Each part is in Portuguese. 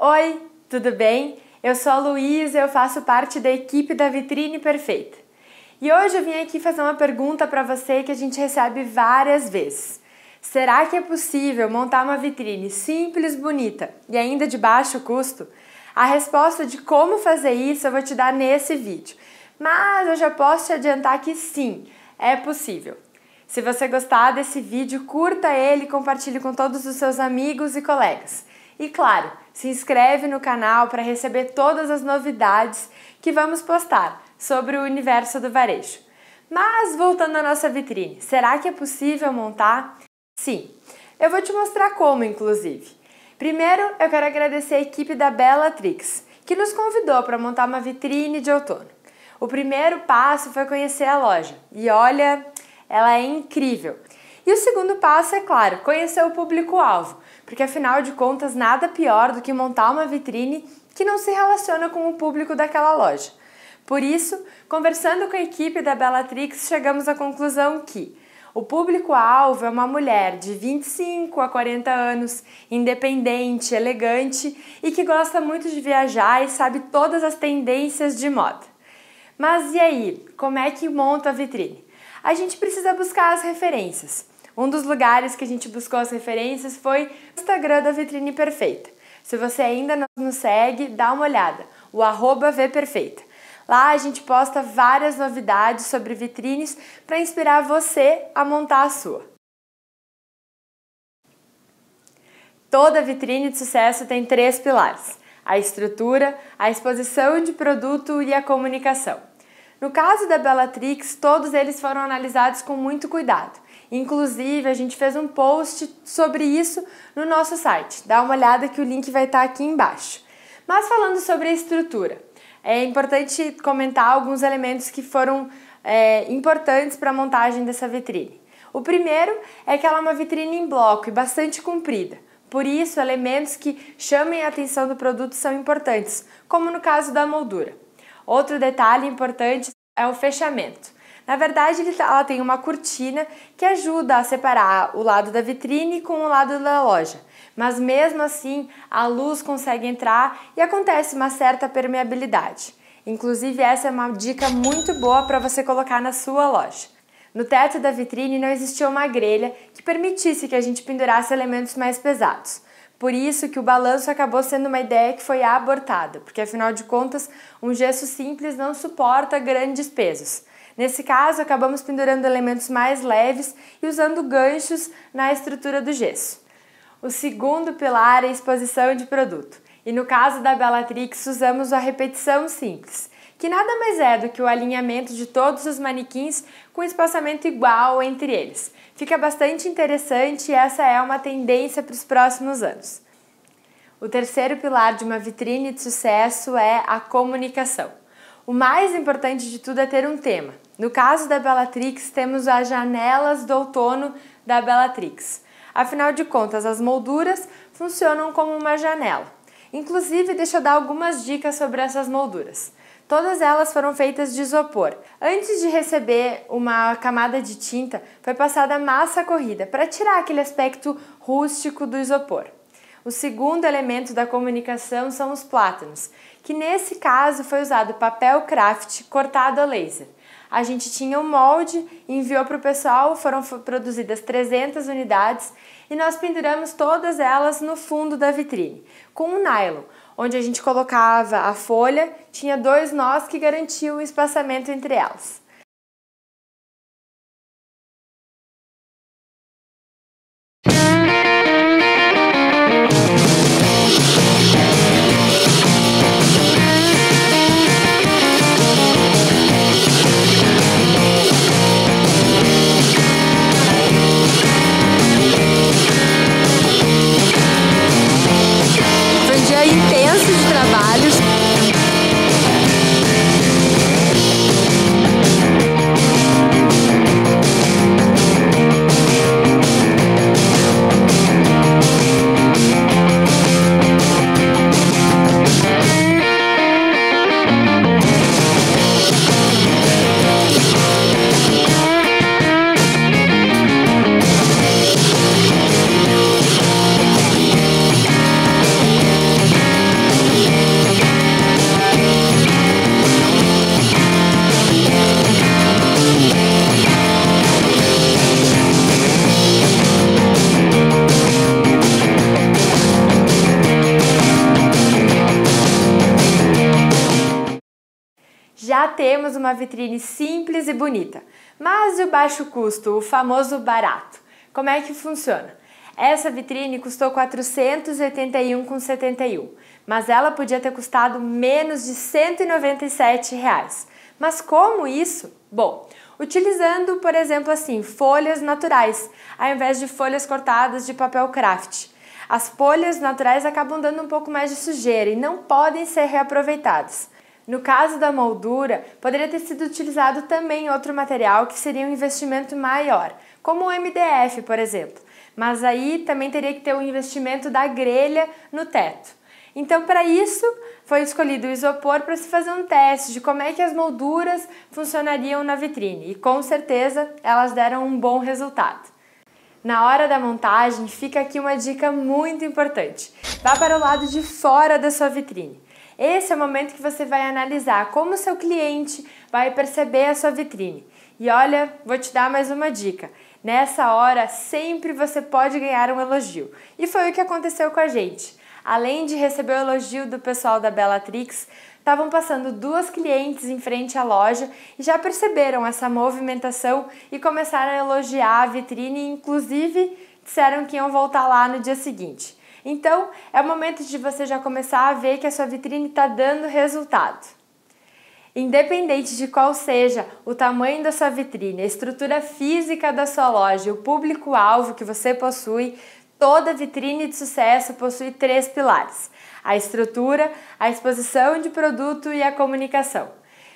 Oi, tudo bem? Eu sou a Luísa, eu faço parte da equipe da Vitrine Perfeita. E hoje eu vim aqui fazer uma pergunta para você que a gente recebe várias vezes. Será que é possível montar uma vitrine simples, bonita e ainda de baixo custo? A resposta de como fazer isso eu vou te dar nesse vídeo. Mas eu já posso te adiantar que sim, é possível. Se você gostar desse vídeo, curta ele, e compartilhe com todos os seus amigos e colegas. E claro, se inscreve no canal para receber todas as novidades que vamos postar sobre o universo do varejo. Mas voltando à nossa vitrine, será que é possível montar? Sim, eu vou te mostrar como, inclusive. Primeiro, eu quero agradecer a equipe da Trix que nos convidou para montar uma vitrine de outono. O primeiro passo foi conhecer a loja e olha, ela é incrível. E o segundo passo é, claro, conhecer o público-alvo, porque afinal de contas nada pior do que montar uma vitrine que não se relaciona com o público daquela loja. Por isso, conversando com a equipe da Bellatrix, chegamos à conclusão que o público-alvo é uma mulher de 25 a 40 anos, independente, elegante e que gosta muito de viajar e sabe todas as tendências de moda. Mas e aí, como é que monta a vitrine? A gente precisa buscar as referências. Um dos lugares que a gente buscou as referências foi o Instagram da Vitrine Perfeita. Se você ainda não nos segue, dá uma olhada, o arroba vperfeita. Lá a gente posta várias novidades sobre vitrines para inspirar você a montar a sua. Toda vitrine de sucesso tem três pilares: a estrutura, a exposição de produto e a comunicação. No caso da Bellatrix, todos eles foram analisados com muito cuidado, Inclusive, a gente fez um post sobre isso no nosso site. Dá uma olhada que o link vai estar aqui embaixo. Mas falando sobre a estrutura, é importante comentar alguns elementos que foram é, importantes para a montagem dessa vitrine. O primeiro é que ela é uma vitrine em bloco e bastante comprida. Por isso, elementos que chamem a atenção do produto são importantes, como no caso da moldura. Outro detalhe importante é o fechamento. Na verdade, tá, ela tem uma cortina que ajuda a separar o lado da vitrine com o lado da loja. Mas mesmo assim, a luz consegue entrar e acontece uma certa permeabilidade. Inclusive, essa é uma dica muito boa para você colocar na sua loja. No teto da vitrine não existia uma grelha que permitisse que a gente pendurasse elementos mais pesados. Por isso que o balanço acabou sendo uma ideia que foi abortada, porque afinal de contas, um gesso simples não suporta grandes pesos. Nesse caso, acabamos pendurando elementos mais leves e usando ganchos na estrutura do gesso. O segundo pilar é a exposição de produto. E no caso da Bellatrix, usamos a repetição simples, que nada mais é do que o alinhamento de todos os manequins com espaçamento igual entre eles. Fica bastante interessante e essa é uma tendência para os próximos anos. O terceiro pilar de uma vitrine de sucesso é a comunicação. O mais importante de tudo é ter um tema. No caso da Bellatrix, temos as janelas do outono da Bellatrix. Afinal de contas, as molduras funcionam como uma janela. Inclusive, deixa eu dar algumas dicas sobre essas molduras. Todas elas foram feitas de isopor. Antes de receber uma camada de tinta, foi passada massa corrida para tirar aquele aspecto rústico do isopor. O segundo elemento da comunicação são os plátanos, que nesse caso foi usado papel craft cortado a laser a gente tinha um molde, enviou para o pessoal, foram produzidas 300 unidades e nós penduramos todas elas no fundo da vitrine, com um nylon, onde a gente colocava a folha, tinha dois nós que garantiam o espaçamento entre elas. já temos uma vitrine simples e bonita. Mas e o baixo custo, o famoso barato? Como é que funciona? Essa vitrine custou 481,71, mas ela podia ter custado menos de 197 reais. Mas como isso? Bom, utilizando, por exemplo, assim, folhas naturais, ao invés de folhas cortadas de papel craft. As folhas naturais acabam dando um pouco mais de sujeira e não podem ser reaproveitadas. No caso da moldura, poderia ter sido utilizado também outro material que seria um investimento maior, como o MDF, por exemplo. Mas aí também teria que ter o um investimento da grelha no teto. Então, para isso, foi escolhido o isopor para se fazer um teste de como é que as molduras funcionariam na vitrine, e com certeza elas deram um bom resultado. Na hora da montagem, fica aqui uma dica muito importante. Vá para o lado de fora da sua vitrine. Esse é o momento que você vai analisar como o seu cliente vai perceber a sua vitrine. E olha, vou te dar mais uma dica. Nessa hora, sempre você pode ganhar um elogio. E foi o que aconteceu com a gente. Além de receber o elogio do pessoal da Bellatrix, estavam passando duas clientes em frente à loja e já perceberam essa movimentação e começaram a elogiar a vitrine, inclusive disseram que iam voltar lá no dia seguinte. Então, é o momento de você já começar a ver que a sua vitrine está dando resultado. Independente de qual seja o tamanho da sua vitrine, a estrutura física da sua loja, o público-alvo que você possui, toda vitrine de sucesso possui três pilares: a estrutura, a exposição de produto e a comunicação.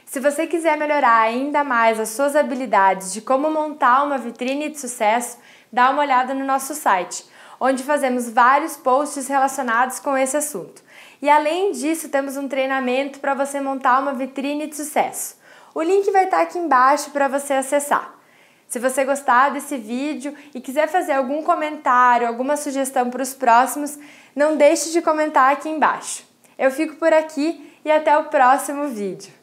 Se você quiser melhorar ainda mais as suas habilidades de como montar uma vitrine de sucesso, dá uma olhada no nosso site onde fazemos vários posts relacionados com esse assunto. E além disso, temos um treinamento para você montar uma vitrine de sucesso. O link vai estar tá aqui embaixo para você acessar. Se você gostar desse vídeo e quiser fazer algum comentário, alguma sugestão para os próximos, não deixe de comentar aqui embaixo. Eu fico por aqui e até o próximo vídeo.